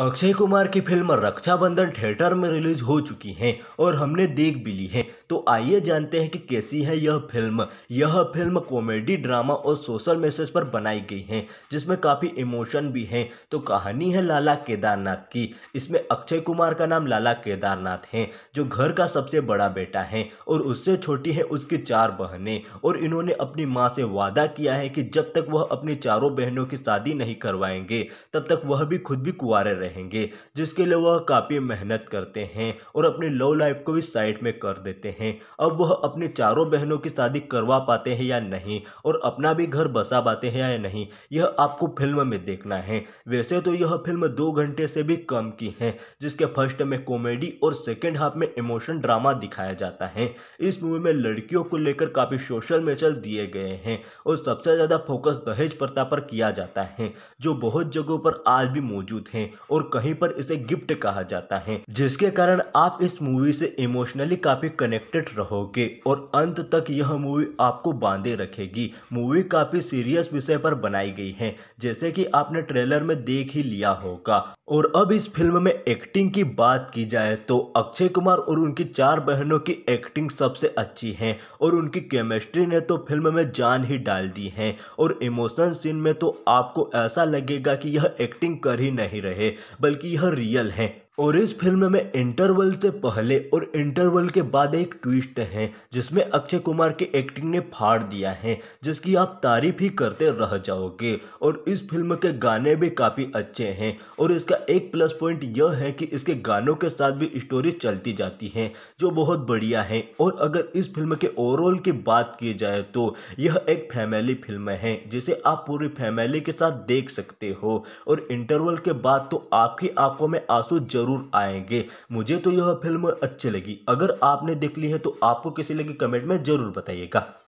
अक्षय कुमार की film Rakshabandhan theatre में release हो चुकी हैं और हमने देख भी ली है तो आइए जानते हैं कि कैसी है यह फिल्म यह फिल्म कॉमेडी ड्रामा और सोशल मैसेज पर बनाई गई है जिसमें काफ़ी इमोशन भी हैं तो कहानी है लाला केदारनाथ की इसमें अक्षय कुमार का नाम लाला केदारनाथ है जो घर का सबसे बड़ा बेटा है और उससे छोटी है उसकी चार बहनें और इन्होंने अपनी माँ से वादा किया है कि जब तक वह अपनी चारों बहनों की शादी नहीं करवाएंगे तब तक वह भी खुद भी कुंवारे रहे रहेंगे जिसके लिए वह काफ़ी मेहनत करते हैं और अपनी लव लाइफ को भी साइड में कर देते हैं अब वह अपनी चारों बहनों की शादी करवा पाते हैं या नहीं और अपना भी घर बसा पाते हैं या नहीं यह आपको फिल्म में देखना है वैसे तो यह फिल्म दो घंटे से भी कम की है जिसके फर्स्ट में कॉमेडी और सेकेंड हाफ में इमोशन ड्रामा दिखाया जाता है इस मूवी में लड़कियों को लेकर काफ़ी सोशल मेचल दिए गए हैं और सबसे ज़्यादा फोकस दहेज प्रथा पर किया जाता है जो बहुत जगहों पर आज भी मौजूद हैं और कहीं पर इसे गिफ्ट कहा जाता है जिसके कारण आप इस मूवी से इमोशनली काफी कनेक्टेड रहोगे और अंत तक यह मूवी आपको बांधे रखेगी मूवी काफी सीरियस विषय पर बनाई गई है जैसे कि आपने ट्रेलर में देख ही लिया होगा और अब इस फिल्म में एक्टिंग की बात की जाए तो अक्षय कुमार और उनकी चार बहनों की एक्टिंग सबसे अच्छी है और उनकी केमिस्ट्री ने तो फिल्म में जान ही डाल दी है और इमोशन सीन में तो आपको ऐसा लगेगा कि यह एक्टिंग कर ही नहीं रहे बल्कि यह रियल है और इस फिल्म में इंटरवल से पहले और इंटरवल के बाद एक ट्विस्ट है जिसमें अक्षय कुमार की एक्टिंग ने फाड़ दिया है जिसकी आप तारीफ ही करते रह जाओगे और इस फिल्म के गाने भी काफ़ी अच्छे हैं और इसका एक प्लस पॉइंट यह है कि इसके गानों के साथ भी स्टोरी चलती जाती है जो बहुत बढ़िया है और अगर इस फिल्म के ओवरऑल की बात की जाए तो यह एक फैमिली फिल्म है जिसे आप पूरी फैमिली के साथ देख सकते हो और इंटरवल के बाद तो आपकी आंखों में आंसू जरूर ज़रूर आएंगे मुझे तो यह फिल्म अच्छी लगी अगर आपने देख ली है तो आपको कैसी लगी कमेंट में ज़रूर बताइएगा